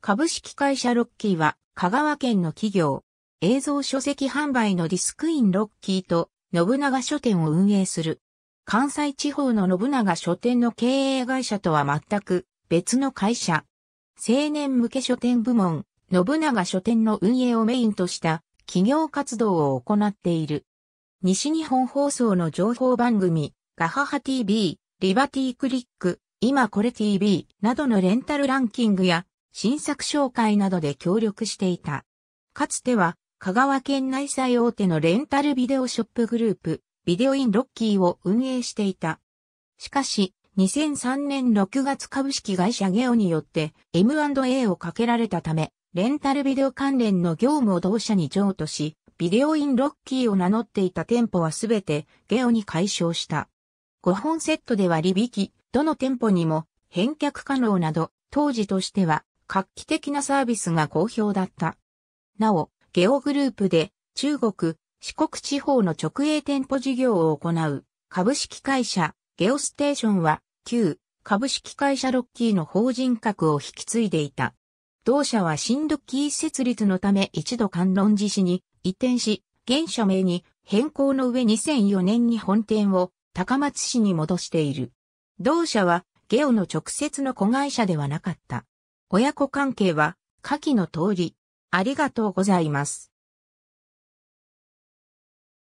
株式会社ロッキーは、香川県の企業、映像書籍販売のディスクインロッキーと、信長書店を運営する。関西地方の信長書店の経営会社とは全く別の会社。青年向け書店部門、信長書店の運営をメインとした企業活動を行っている。西日本放送の情報番組、ガハハ TV、リバティクリック、今これ TV などのレンタルランキングや新作紹介などで協力していた。かつては、香川県内最大手のレンタルビデオショップグループ、ビデオインロッキーを運営していた。しかし、2003年6月株式会社ゲオによって M&A をかけられたため、レンタルビデオ関連の業務を同社に譲渡し、ビデオインロッキーを名乗っていた店舗はすべてゲオに解消した。5本セットで割引、どの店舗にも返却可能など、当時としては画期的なサービスが好評だった。なお、ゲオグループで中国、四国地方の直営店舗事業を行う株式会社ゲオステーションは旧株式会社ロッキーの法人格を引き継いでいた。同社は新ロッキー設立のため一度観音寺市に移転し、現社名に変更の上2004年に本店を高松市に戻している。同社はゲオの直接の子会社ではなかった。親子関係は、下記の通り、ありがとうございます。